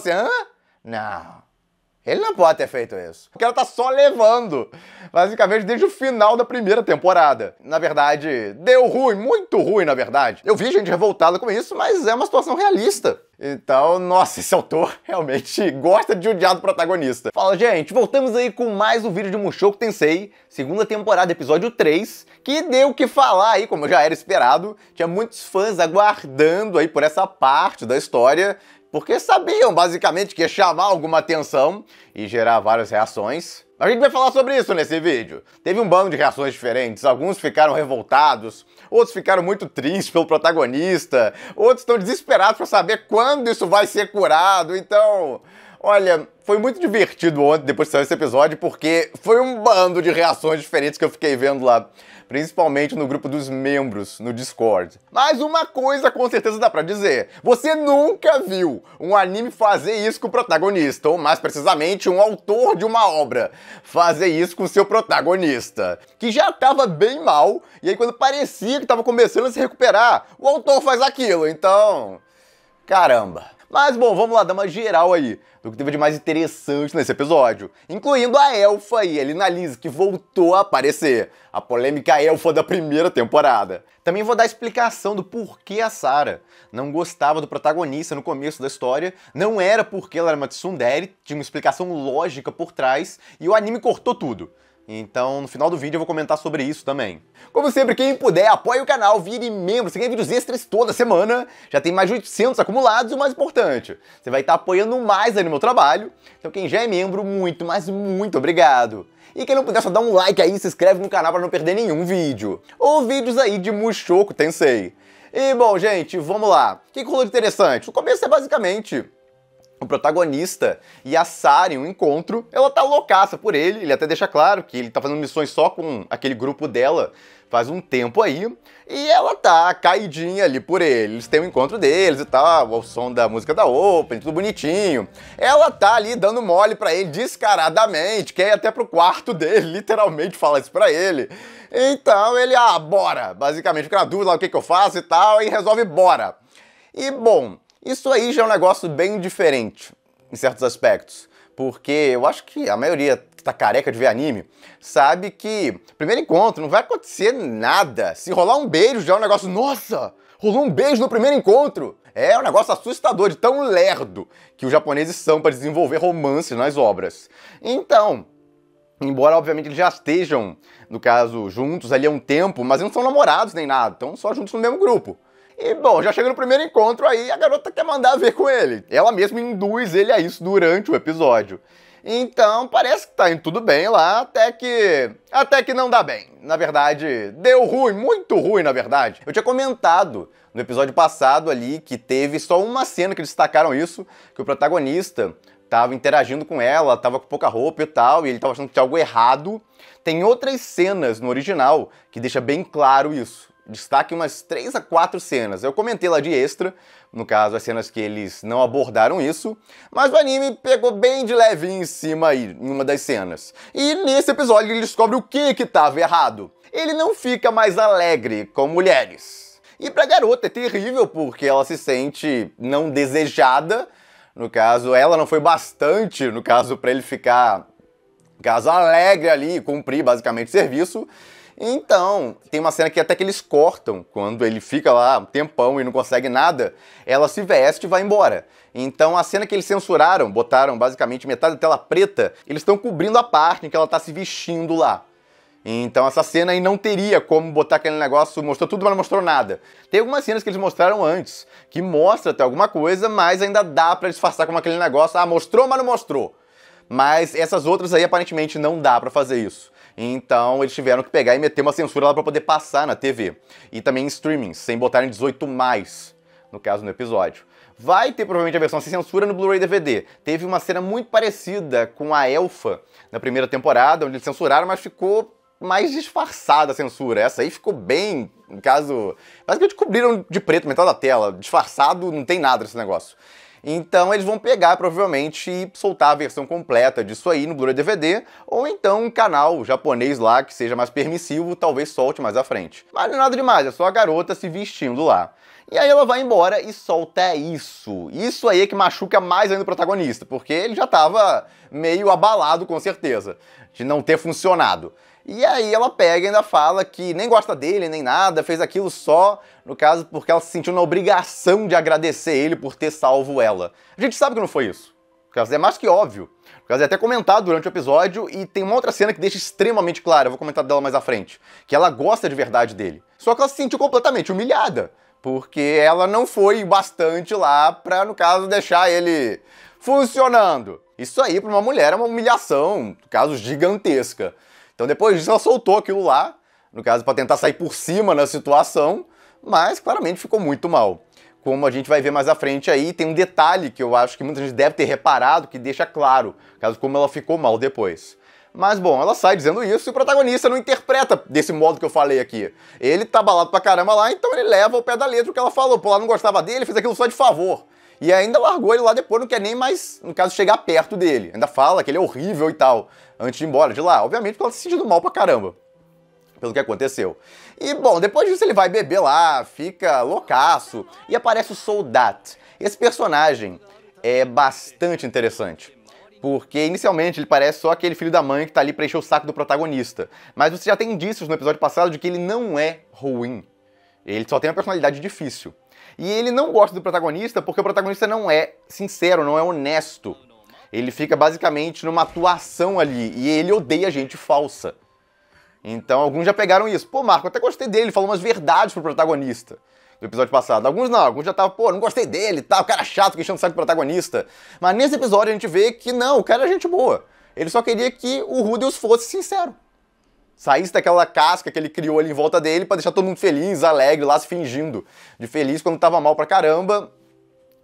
Tipo assim, hã? Não. Ele não pode ter feito isso. Porque ela tá só levando, basicamente, desde o final da primeira temporada. Na verdade, deu ruim, muito ruim, na verdade. Eu vi gente revoltada com isso, mas é uma situação realista. Então, nossa, esse autor realmente gosta de odiar do protagonista. Fala, gente, voltamos aí com mais um vídeo de Mushoku Tensei, segunda temporada, episódio 3, que deu o que falar aí, como já era esperado. Tinha muitos fãs aguardando aí por essa parte da história porque sabiam basicamente que ia chamar alguma atenção e gerar várias reações. A gente vai falar sobre isso nesse vídeo. Teve um bando de reações diferentes. Alguns ficaram revoltados, outros ficaram muito tristes pelo protagonista, outros estão desesperados para saber quando isso vai ser curado. Então, Olha, foi muito divertido ontem, depois de sair esse episódio, porque foi um bando de reações diferentes que eu fiquei vendo lá. Principalmente no grupo dos membros, no Discord. Mas uma coisa com certeza dá pra dizer: você nunca viu um anime fazer isso com o protagonista, ou mais precisamente, um autor de uma obra fazer isso com seu protagonista. Que já tava bem mal, e aí quando parecia que tava começando a se recuperar, o autor faz aquilo, então. Caramba! Mas bom, vamos lá, dar uma geral aí do que teve de mais interessante nesse episódio, incluindo a elfa e a Lina que voltou a aparecer, a polêmica elfa da primeira temporada. Também vou dar a explicação do porquê a Sara não gostava do protagonista no começo da história, não era porque ela era uma tsundere, tinha uma explicação lógica por trás, e o anime cortou tudo. Então, no final do vídeo eu vou comentar sobre isso também. Como sempre, quem puder, apoie o canal, vire membro. Você ganha vídeos extras toda semana. Já tem mais de 800 acumulados e o mais importante, você vai estar apoiando mais aí no meu trabalho. Então, quem já é membro, muito, mas muito obrigado. E quem não puder, só dá um like aí, se inscreve no canal para não perder nenhum vídeo. Ou vídeos aí de Mushoku Tensei. E bom, gente, vamos lá. O que rolou de interessante? O começo é basicamente o protagonista e a Sari, um encontro, ela tá loucaça por ele, ele até deixa claro que ele tá fazendo missões só com aquele grupo dela faz um tempo aí, e ela tá caidinha ali por ele. Eles têm o um encontro deles e tal, o som da música da Open, tudo bonitinho. Ela tá ali dando mole para ele descaradamente, quer ir até pro quarto dele, literalmente fala isso pra ele. Então ele, ah, bora! Basicamente fica na dúvida lá o que, que eu faço e tal, e resolve bora. E bom, isso aí já é um negócio bem diferente, em certos aspectos, porque eu acho que a maioria que tá careca de ver anime sabe que primeiro encontro não vai acontecer nada. Se rolar um beijo já é um negócio, nossa, rolou um beijo no primeiro encontro. É um negócio assustador de tão lerdo que os japoneses são para desenvolver romance nas obras. Então, Embora, obviamente, eles já estejam, no caso, juntos ali há um tempo, mas não são namorados nem nada, estão só juntos no mesmo grupo. E bom, já chega no primeiro encontro aí, a garota quer mandar ver com ele. Ela mesma induz ele a isso durante o episódio. Então parece que tá indo tudo bem lá, até que. Até que não dá bem. Na verdade, deu ruim, muito ruim, na verdade. Eu tinha comentado no episódio passado ali que teve só uma cena que destacaram isso, que o protagonista tava interagindo com ela, tava com pouca roupa e tal, e ele tava achando que tinha algo errado. Tem outras cenas no original que deixa bem claro isso destaque umas 3 a 4 cenas. Eu comentei lá de extra, no caso as cenas que eles não abordaram isso, mas o anime pegou bem de leve em cima aí, em uma das cenas. E nesse episódio ele descobre o que que estava errado. Ele não fica mais alegre com mulheres. E pra garota é terrível porque ela se sente não desejada. No caso, ela não foi bastante, no caso, para ele ficar caso alegre ali, cumprir basicamente serviço. Então, tem uma cena que até que eles cortam, quando ele fica lá um tempão e não consegue nada, ela se veste e vai embora. Então, a cena que eles censuraram, botaram basicamente metade da tela preta, eles estão cobrindo a parte em que ela está se vestindo lá. Então essa cena aí não teria como botar aquele negócio, mostrou tudo, mas não mostrou nada. Tem algumas cenas que eles mostraram antes, que mostra até alguma coisa, mas ainda dá para disfarçar como aquele negócio, ah, mostrou, mas não mostrou. Mas essas outras aí aparentemente não dá para fazer isso. Então eles tiveram que pegar e meter uma censura lá para poder passar na TV. E também em streaming, sem botarem 18 mais, no caso no episódio. Vai ter provavelmente a versão sem censura no Blu-ray DVD. Teve uma cena muito parecida com a Elfa na primeira temporada, onde eles censuraram, mas ficou mais disfarçada a censura. Essa aí ficou bem, no caso. Basicamente cobriram de preto metade da tela. Disfarçado, não tem nada esse negócio. Então eles vão pegar provavelmente e soltar a versão completa disso aí no Blu-ray DVD, ou então um canal japonês lá que seja mais permissivo, talvez solte mais à frente. Mas não é nada demais, é só a garota se vestindo lá. E aí ela vai embora e solta isso. Isso aí é que machuca mais ainda o protagonista, porque ele já estava meio abalado com certeza de não ter funcionado. E aí ela pega e ainda fala que nem gosta dele, nem nada, fez aquilo só, no caso, porque ela se sentiu na obrigação de agradecer ele por ter salvo ela. A gente sabe que não foi isso. Caso é mais que óbvio. Caso é até comentado durante o episódio e tem uma outra cena que deixa extremamente clara, eu vou comentar dela mais à frente, que ela gosta de verdade dele. Só que ela se sentiu completamente humilhada, porque ela não foi bastante lá para no caso deixar ele funcionando. Isso aí para uma mulher é uma humilhação, caso gigantesca. Então depois disso ela soltou aquilo lá, no caso para tentar sair por cima na situação, mas claramente ficou muito mal. Como a gente vai ver mais à frente aí, tem um detalhe que eu acho que muita gente deve ter reparado, que deixa claro, caso como ela ficou mal depois. Mas bom, ela sai dizendo isso e o protagonista não interpreta desse modo que eu falei aqui. Ele tá balado pra caramba lá, então ele leva ao pé da letra o que ela falou. Pô, ela não gostava dele, fez aquilo só de favor. E ainda largou ele lá depois, não quer nem mais, no caso, chegar perto dele. Ainda fala que ele é horrível e tal antes de ir embora de lá. Obviamente, porque ela tá se sentindo mal pra caramba pelo que aconteceu. E bom, depois disso ele vai beber lá, fica loucaço e aparece o Soldat. Esse personagem é bastante interessante. Porque inicialmente ele parece só aquele filho da mãe que tá ali pra encher o saco do protagonista. Mas você já tem indícios no episódio passado de que ele não é ruim. Ele só tem uma personalidade difícil. E ele não gosta do protagonista porque o protagonista não é sincero, não é honesto ele fica basicamente numa atuação ali e ele odeia gente falsa. Então alguns já pegaram isso. Pô, Marco, eu até gostei dele, ele falou umas verdades pro protagonista do episódio passado. Alguns não, alguns já estavam, pô, não gostei dele, tá, o cara é chato que enchendo o saco do protagonista. Mas nesse episódio a gente vê que não, o cara é gente boa. Ele só queria que o Rudeus fosse sincero. Saísse daquela casca que ele criou ali em volta dele para deixar todo mundo feliz, alegre, lá se fingindo de feliz quando tava mal pra caramba,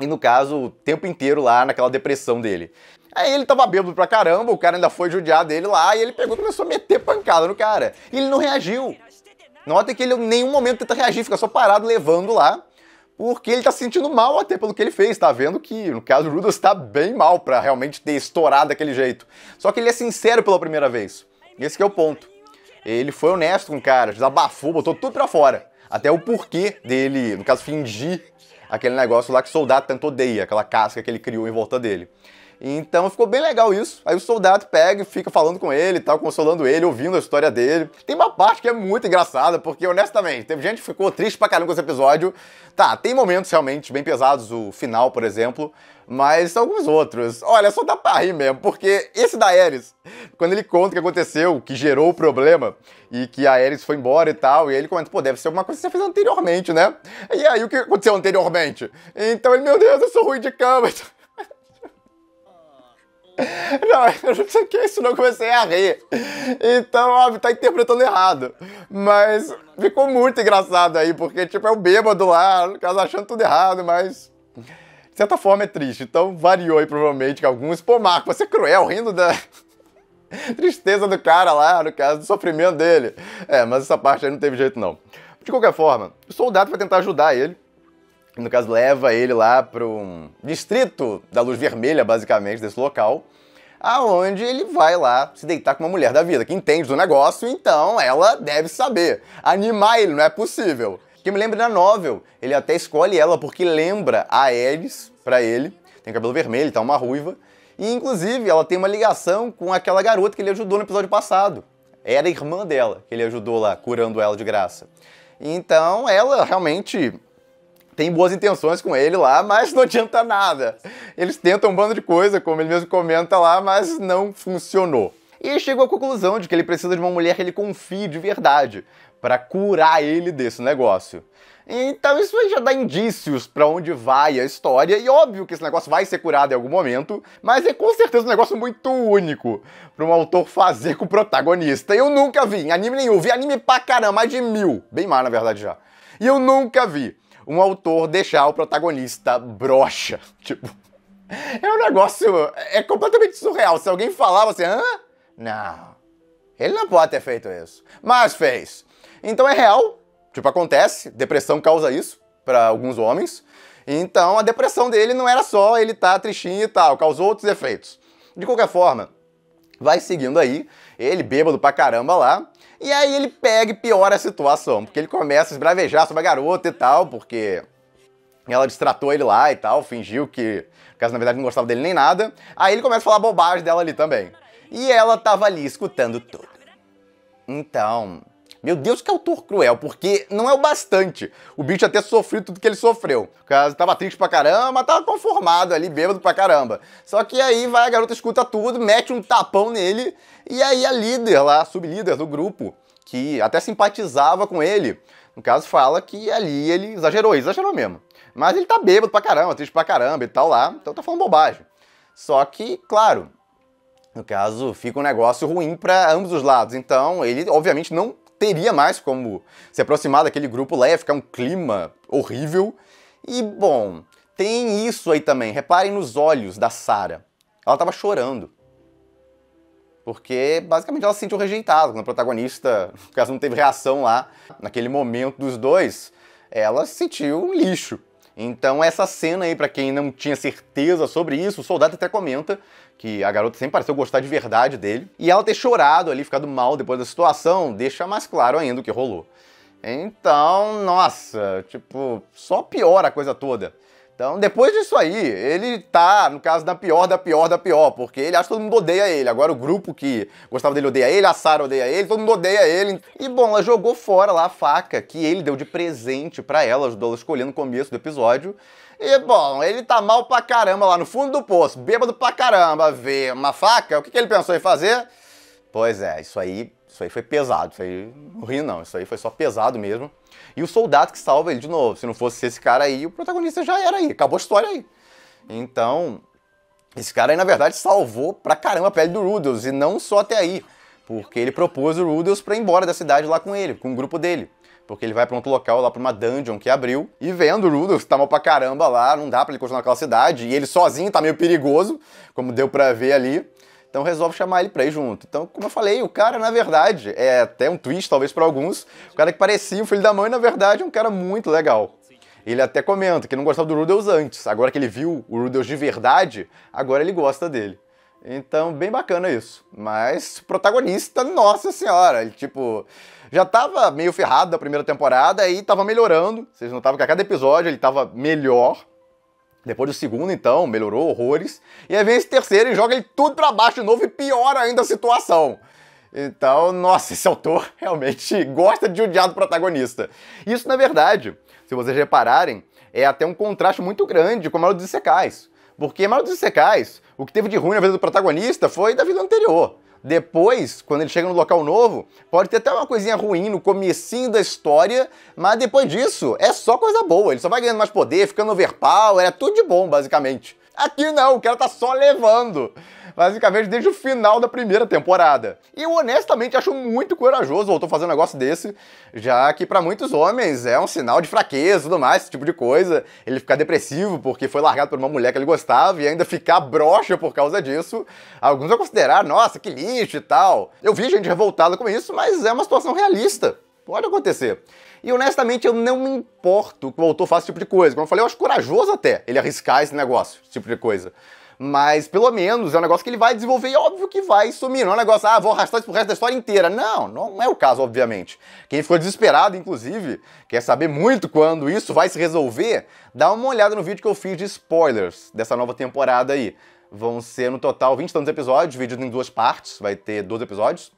e no caso, o tempo inteiro lá naquela depressão dele. Aí ele tava bêbado pra caramba, o cara ainda foi judiar dele lá, e ele pegou e começou a meter pancada no cara. E ele não reagiu. Nota que ele em nenhum momento tenta reagir, fica só parado levando lá, porque ele tá se sentindo mal até pelo que ele fez, tá vendo que, no caso, o Rudolph tá bem mal pra realmente ter estourado daquele jeito. Só que ele é sincero pela primeira vez. Esse é o ponto. Ele foi honesto com o cara, desabafou, botou tudo pra fora. Até o porquê dele, no caso, fingir aquele negócio lá que o soldado tanto odeia, aquela casca que ele criou em volta dele. Então ficou bem legal isso. Aí o soldado pega e fica falando com ele e tal, consolando ele, ouvindo a história dele. Tem uma parte que é muito engraçada, porque honestamente, teve gente que ficou triste pra caramba com esse episódio. Tá, tem momentos realmente bem pesados, o final, por exemplo mas alguns outros. Olha, só dá pra rir mesmo, porque esse da Ares, quando ele conta o que aconteceu, que gerou o problema, e que a Ares foi embora e tal, e ele comenta, pô, deve ser alguma coisa que você fez anteriormente, né? E aí, o que aconteceu anteriormente? Então ele, meu Deus, eu sou ruim de cama. Então, Não, eu não sei o que é isso, não comecei a rir. Então, óbvio, tá interpretando errado. Mas ficou muito engraçado aí, porque, tipo, é o um bêbado lá, no caso, achando tudo errado, mas. De certa forma é triste. Então, variou aí, provavelmente, que alguns. Pô, Marco, você é cruel, rindo da. Tristeza do cara lá, no caso, do sofrimento dele. É, mas essa parte aí não teve jeito, não. De qualquer forma, o soldado vai tentar ajudar ele no caso leva ele lá para um distrito da luz vermelha, basicamente, desse local, aonde ele vai lá se deitar com uma mulher da vida, que entende do negócio, então ela deve saber. Animar ele não é possível. Que me lembra da novel, ele até escolhe ela porque lembra a Ares para ele, tem cabelo vermelho, tá uma ruiva, e inclusive ela tem uma ligação com aquela garota que ele ajudou no episódio passado. Era a irmã dela, que ele ajudou lá, curando ela de graça. Então ela realmente tem boas intenções com ele lá, mas não adianta nada. Eles tentam um bando de coisa, como ele mesmo comenta lá, mas não funcionou. E ele chegou à conclusão de que ele precisa de uma mulher que ele confie de verdade para curar ele desse negócio. Então isso aí já dá indícios para onde vai a história e óbvio que esse negócio vai ser curado em algum momento, mas é com certeza um negócio muito único para um autor fazer com o protagonista. Eu nunca vi, em anime nenhum, vi anime pra caramba, mais de mil, bem mais na verdade já. E eu nunca vi um autor deixar o protagonista broxa. Tipo, é um negócio. É completamente surreal. Se alguém falar, você. Hã? Não. Ele não pode ter feito isso. Mas fez. Então é real. Tipo, acontece. Depressão causa isso para alguns homens. Então a depressão dele não era só ele estar tá tristinho e tal, causou outros efeitos. De qualquer forma, vai seguindo aí, ele bêbado pra caramba lá, e aí ele pega e piora a situação, porque ele começa a esbravejar sobre a garota e tal, porque ela distratou ele lá e tal, fingiu que, caso na verdade não gostava dele nem nada. Aí ele começa a falar bobagem dela ali também. E ela tava ali escutando tudo. Então, meu Deus, que autor cruel, porque não é o bastante. O bicho até sofreu tudo que ele sofreu. O cara tava triste pra caramba, tava conformado ali, bêbado pra caramba. Só que aí vai, a garota escuta tudo, mete um tapão nele, e aí a líder lá, a sublíder do grupo, que até simpatizava com ele, no caso fala que ali ele exagerou, exagerou mesmo. Mas ele tá bêbado pra caramba, triste pra caramba e tal lá, então tá falando bobagem. Só que, claro, no caso, fica um negócio ruim para ambos os lados. Então, ele obviamente não teria mais como se aproximar daquele grupo lá, ia ficar um clima horrível. E, bom, tem isso aí também. Reparem nos olhos da Sarah. Ela estava chorando. Porque basicamente ela se sentiu rejeitada quando a protagonista, caso não teve reação lá, naquele momento dos dois, ela se sentiu um lixo. Então essa cena aí, para quem não tinha certeza sobre isso, o soldado até comenta que a garota sempre pareceu gostar de verdade dele. E ela ter chorado ali, ficado mal depois da situação, deixa mais claro ainda o que rolou. Então, nossa, tipo, só piora a coisa toda. Então, depois disso aí, ele tá, no caso, da pior, da pior, da pior, porque ele acha que todo mundo odeia ele. Agora o grupo que gostava dele odeia ele, a Sarah odeia ele, todo mundo odeia ele. E bom, ela jogou fora lá a faca que ele deu de presente para ela, ajudou ela a escolher no começo do episódio. E bom, ele tá mal pra caramba lá no fundo do poço, bêbado pra caramba, vê uma faca, o que, que ele pensou em fazer? Pois é, isso aí isso aí foi pesado, isso aí não ri não, isso aí foi só pesado mesmo. E o soldado que salva ele de novo. Se não fosse esse cara aí, o protagonista já era aí, acabou a história aí. Então, esse cara aí na verdade salvou pra caramba a pele do Rudels e não só até aí, porque ele propôs o Rudels para ir embora da cidade lá com ele, com o grupo dele. Porque ele vai para outro local lá para uma dungeon que abriu e vendo o Rudolph tá mal pra caramba lá, não dá para ele continuar naquela cidade e ele sozinho tá meio perigoso, como deu para ver ali. Então resolve chamar ele pra ir junto. Então, como eu falei, o cara, na verdade, é até um twist, talvez para alguns, o cara que parecia o filho da mãe, na verdade, é um cara muito legal. Ele até comenta que não gostava do Rudels antes, agora que ele viu o Rudels de verdade, agora ele gosta dele. Então, bem bacana isso. Mas protagonista, nossa senhora, ele tipo já tava meio ferrado da primeira temporada e tava melhorando. Vocês notavam que a cada episódio ele tava melhor. Depois do segundo, então, melhorou horrores. E aí vem esse terceiro e joga ele tudo para baixo de novo e piora ainda a situação. Então, nossa, esse autor realmente gosta de odiar do protagonista. Isso, na verdade, se vocês repararem, é até um contraste muito grande com a Mario Secais. Porque a Mario Secais, o que teve de ruim na vida do protagonista foi da vida anterior. Depois, quando ele chega no local novo, pode ter até uma coisinha ruim no comecinho da história, mas depois disso é só coisa boa. Ele só vai ganhando mais poder, ficando overpower, é tudo de bom, basicamente. Aqui não, o cara tá só levando. Basicamente, desde o final da primeira temporada. E eu honestamente acho muito corajoso voltou fazer um negócio desse, já que para muitos homens é um sinal de fraqueza e tudo mais, esse tipo de coisa. Ele ficar depressivo porque foi largado por uma mulher que ele gostava e ainda ficar broxa por causa disso. Alguns vão considerar, nossa, que lixo e tal. Eu vi gente revoltada com isso, mas é uma situação realista. Pode acontecer. E honestamente, eu não me importo que o autor faça esse tipo de coisa. Como eu falei, eu acho corajoso até ele arriscar esse negócio, esse tipo de coisa. Mas pelo menos é um negócio que ele vai desenvolver e óbvio que vai sumir. Não é um negócio, ah, vou arrastar isso pro resto da história inteira. Não, não é o caso, obviamente. Quem ficou desesperado, inclusive, quer saber muito quando isso vai se resolver, dá uma olhada no vídeo que eu fiz de spoilers dessa nova temporada aí. Vão ser no total 20 tantos episódios, dividido em duas partes, vai ter 12 episódios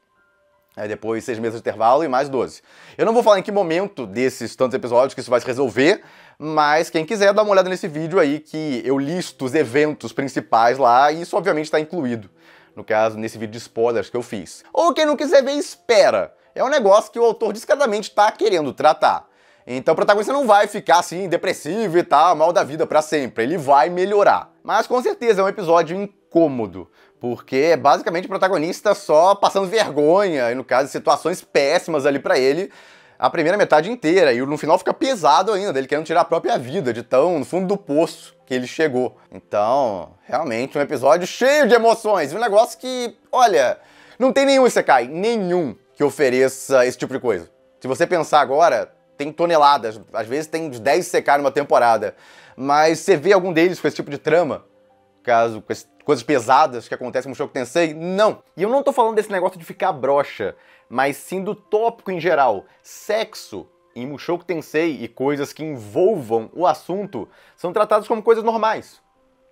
depois seis meses de intervalo e mais 12. Eu não vou falar em que momento desses tantos episódios que isso vai se resolver, mas quem quiser dá uma olhada nesse vídeo aí que eu listo os eventos principais lá e isso obviamente está incluído. No caso, nesse vídeo de spoilers que eu fiz. Ou quem não quiser ver, espera. É um negócio que o autor discretamente está querendo tratar. Então o protagonista não vai ficar assim, depressivo e tal, mal da vida para sempre. Ele vai melhorar. Mas com certeza é um episódio incômodo porque é basicamente o protagonista só passando vergonha, e no caso, situações péssimas ali para ele, a primeira metade inteira. E no final fica pesado ainda, dele querendo tirar a própria vida, de tão no fundo do poço que ele chegou. Então, realmente, um episódio cheio de emoções. Um negócio que, olha, não tem nenhum Isekai, nenhum que ofereça esse tipo de coisa. Se você pensar agora, tem toneladas, às vezes tem uns 10 Isekai numa temporada. Mas você vê algum deles com esse tipo de trama, caso com esse coisas pesadas que acontecem no Shoku Tensei. Não! E eu não tô falando desse negócio de ficar broxa, mas sim do tópico em geral. Sexo em Mushoku Tensei e coisas que envolvam o assunto são tratadas como coisas normais.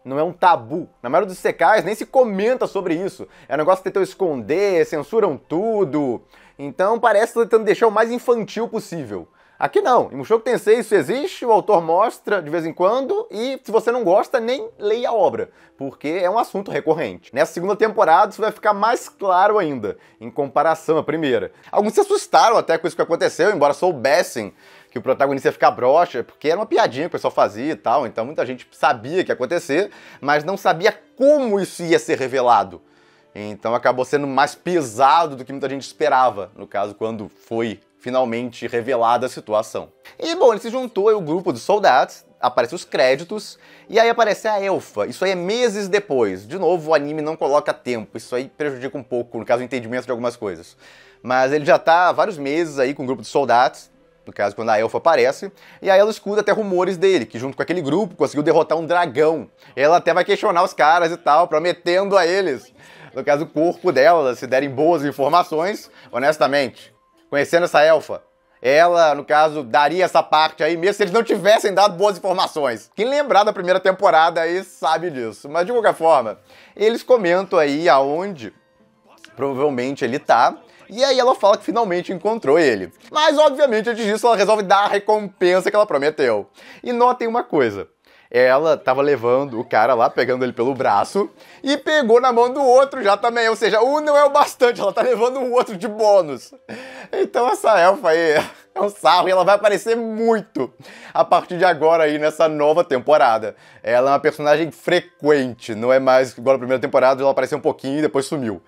Não é um tabu. Na maioria dos secais nem se comenta sobre isso. É um negócio que tentam esconder, censuram tudo. Então parece que estão deixar o mais infantil possível. Aqui não. Em Mushoku Tensei isso existe, o autor mostra de vez em quando e se você não gosta, nem leia a obra, porque é um assunto recorrente. Nessa segunda temporada isso vai ficar mais claro ainda, em comparação à primeira. Alguns se assustaram até com isso que aconteceu, embora soubessem que o protagonista ia ficar broxa, porque era uma piadinha que o pessoal fazia e tal, então muita gente sabia que ia acontecer, mas não sabia como isso ia ser revelado. Então acabou sendo mais pesado do que muita gente esperava, no caso, quando foi finalmente revelada a situação. E bom, ele se juntou ao grupo dos soldados, aparecem os créditos, e aí aparece a Elfa. Isso aí é meses depois. De novo, o anime não coloca tempo, isso aí prejudica um pouco, no caso, o entendimento de algumas coisas. Mas ele já tá há vários meses aí com o grupo de soldados, no caso, quando a Elfa aparece, e aí ela escuta até rumores dele, que junto com aquele grupo conseguiu derrotar um dragão. Ela até vai questionar os caras e tal, prometendo a eles, no caso, o corpo dela, se derem boas informações, honestamente conhecendo essa elfa, ela, no caso, daria essa parte aí, mesmo se eles não tivessem dado boas informações. Quem lembrar da primeira temporada aí sabe disso. Mas de qualquer forma, eles comentam aí aonde provavelmente ele tá. E aí ela fala que finalmente encontrou ele. Mas obviamente antes disso ela resolve dar a recompensa que ela prometeu. E notem uma coisa ela tava levando o cara lá, pegando ele pelo braço, e pegou na mão do outro já também. Ou seja, um não é o bastante, ela tá levando o outro de bônus. Então essa elfa aí é um sarro e ela vai aparecer muito a partir de agora aí nessa nova temporada. Ela é uma personagem frequente, não é mais igual a primeira temporada, ela apareceu um pouquinho e depois sumiu.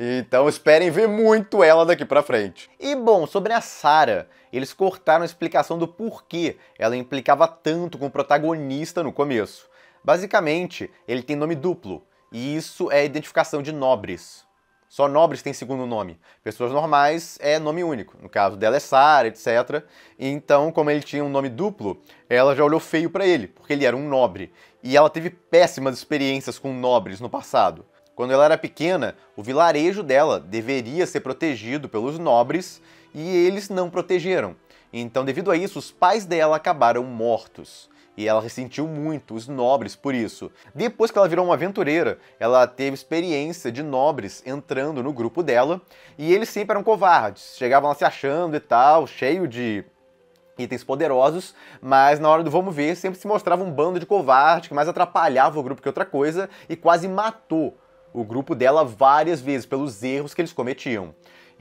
Então esperem ver muito ela daqui pra frente. E bom, sobre a Sarah eles cortaram a explicação do porquê ela implicava tanto com o protagonista no começo. Basicamente, ele tem nome duplo, e isso é a identificação de nobres. Só nobres têm segundo nome. Pessoas normais é nome único. No caso dela é Sara, etc. Então, como ele tinha um nome duplo, ela já olhou feio para ele, porque ele era um nobre. E ela teve péssimas experiências com nobres no passado. Quando ela era pequena, o vilarejo dela deveria ser protegido pelos nobres e eles não protegeram. Então, devido a isso, os pais dela acabaram mortos. E ela ressentiu muito os nobres por isso. Depois que ela virou uma aventureira, ela teve experiência de nobres entrando no grupo dela, e eles sempre eram covardes, chegavam lá se achando e tal, cheio de itens poderosos, mas na hora do vamos ver sempre se mostrava um bando de covarde que mais atrapalhava o grupo que outra coisa e quase matou o grupo dela várias vezes pelos erros que eles cometiam.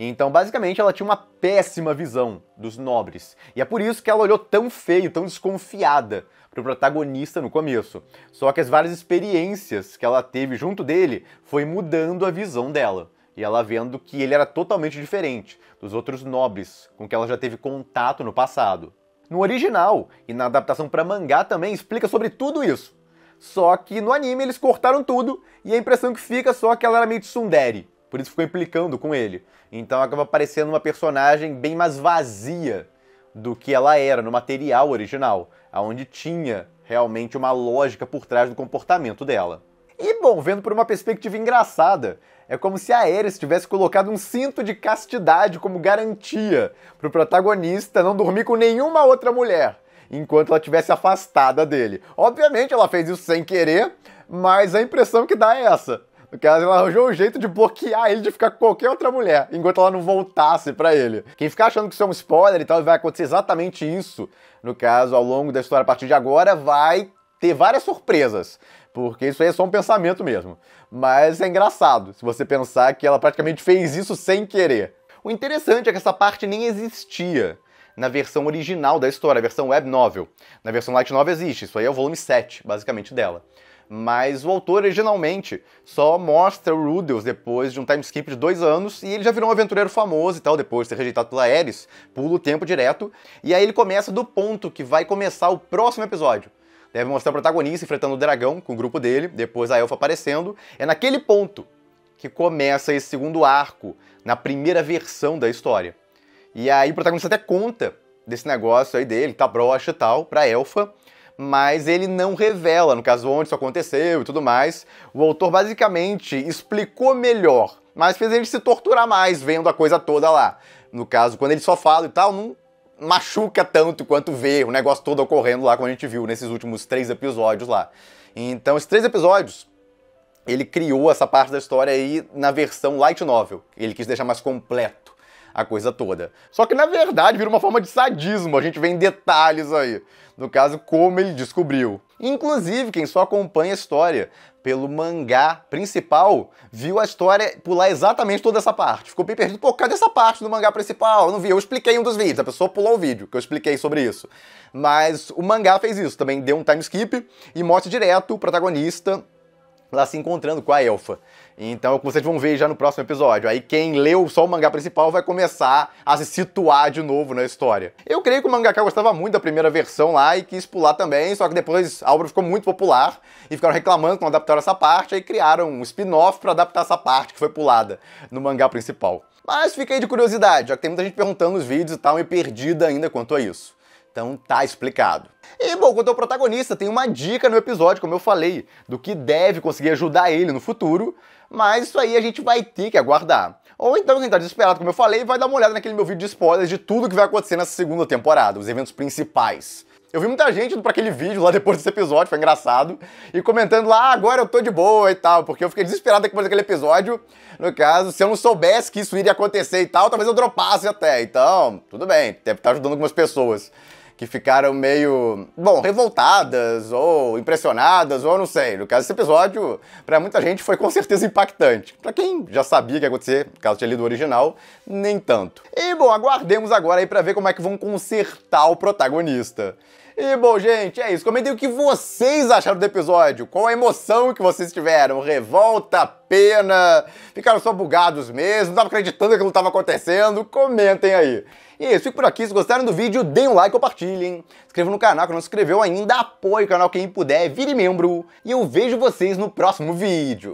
Então, basicamente, ela tinha uma péssima visão dos nobres. E é por isso que ela olhou tão feio, tão desconfiada para o protagonista no começo. Só que as várias experiências que ela teve junto dele foi mudando a visão dela. E ela vendo que ele era totalmente diferente dos outros nobres com que ela já teve contato no passado. No original e na adaptação para mangá também explica sobre tudo isso. Só que no anime eles cortaram tudo e a impressão que fica é só que ela era meio tsundere. Por isso ficou implicando com ele. Então acaba parecendo uma personagem bem mais vazia do que ela era no material original, aonde tinha realmente uma lógica por trás do comportamento dela. E bom, vendo por uma perspectiva engraçada, é como se a Ares tivesse colocado um cinto de castidade como garantia para o protagonista não dormir com nenhuma outra mulher, enquanto ela tivesse afastada dele. Obviamente ela fez isso sem querer, mas a impressão que dá é essa. Porque ela arranjou um jeito de bloquear ele de ficar com qualquer outra mulher, enquanto ela não voltasse para ele. Quem ficar achando que isso é um spoiler e tal, vai acontecer exatamente isso, no caso, ao longo da história a partir de agora, vai ter várias surpresas. Porque isso aí é só um pensamento mesmo. Mas é engraçado se você pensar que ela praticamente fez isso sem querer. O interessante é que essa parte nem existia na versão original da história, a versão web novel. Na versão light novel existe, isso aí é o volume 7, basicamente, dela. Mas o autor originalmente só mostra o Rudels depois de um time skip de dois anos e ele já virou um aventureiro famoso e tal, depois de ser rejeitado pela Ares, pula o tempo direto. E aí ele começa do ponto que vai começar o próximo episódio. Deve mostrar o protagonista enfrentando o dragão com o grupo dele, depois a elfa aparecendo. É naquele ponto que começa esse segundo arco, na primeira versão da história. E aí o protagonista até conta desse negócio aí dele, tá brocha e tal, pra elfa mas ele não revela, no caso, onde isso aconteceu e tudo mais. O autor basicamente explicou melhor, mas fez ele se torturar mais vendo a coisa toda lá. No caso, quando ele só fala e tal, não machuca tanto quanto vê o negócio todo ocorrendo lá, como a gente viu nesses últimos três episódios lá. Então, esses três episódios, ele criou essa parte da história aí na versão light novel. Ele quis deixar mais completo a coisa toda. Só que na verdade vira uma forma de sadismo, a gente vê em detalhes aí. No caso, como ele descobriu. Inclusive, quem só acompanha a história pelo mangá principal viu a história pular exatamente toda essa parte. Ficou bem perdido, pô, cadê essa parte do mangá principal? Eu não vi, eu expliquei em um dos vídeos, a pessoa pulou o vídeo que eu expliquei sobre isso. Mas o mangá fez isso, também deu um time skip e mostra direto o protagonista lá se encontrando com a elfa. Então, como vocês vão ver já no próximo episódio. Aí quem leu só o mangá principal vai começar a se situar de novo na história. Eu creio que o mangaka gostava muito da primeira versão lá e quis pular também, só que depois a obra ficou muito popular e ficaram reclamando que não adaptaram essa parte, aí criaram um spin-off para adaptar essa parte que foi pulada no mangá principal. Mas fiquei de curiosidade, já que tem muita gente perguntando nos vídeos e tal, e perdida ainda quanto a isso. Então tá explicado. E bom, quanto ao protagonista, tem uma dica no episódio, como eu falei, do que deve conseguir ajudar ele no futuro, mas isso aí a gente vai ter que aguardar. Ou então quem tá desesperado, como eu falei, vai dar uma olhada naquele meu vídeo de spoilers de tudo que vai acontecer nessa segunda temporada, os eventos principais. Eu vi muita gente indo pra aquele vídeo lá depois desse episódio, foi engraçado, e comentando lá, ah, agora eu tô de boa e tal, porque eu fiquei desesperado depois daquele episódio. No caso, se eu não soubesse que isso iria acontecer e tal, talvez eu dropasse até. Então, tudo bem, deve estar tá ajudando algumas pessoas que ficaram meio, bom, revoltadas ou impressionadas, ou não sei. No caso, esse episódio, para muita gente, foi com certeza impactante. Para quem já sabia o que ia acontecer, caso tinha lido o original, nem tanto. E bom, aguardemos agora aí para ver como é que vão consertar o protagonista. E bom, gente, é isso. Comentem o que vocês acharam do episódio. Qual a emoção que vocês tiveram? Revolta, pena? Ficaram só bugados mesmo? Não tava acreditando que aquilo estava acontecendo? Comentem aí. E é isso, fico por aqui. Se gostaram do vídeo, deem um like e compartilhem. Inscrevam no canal que não se inscreveu ainda. Apoie o canal quem puder. Vire membro. E eu vejo vocês no próximo vídeo.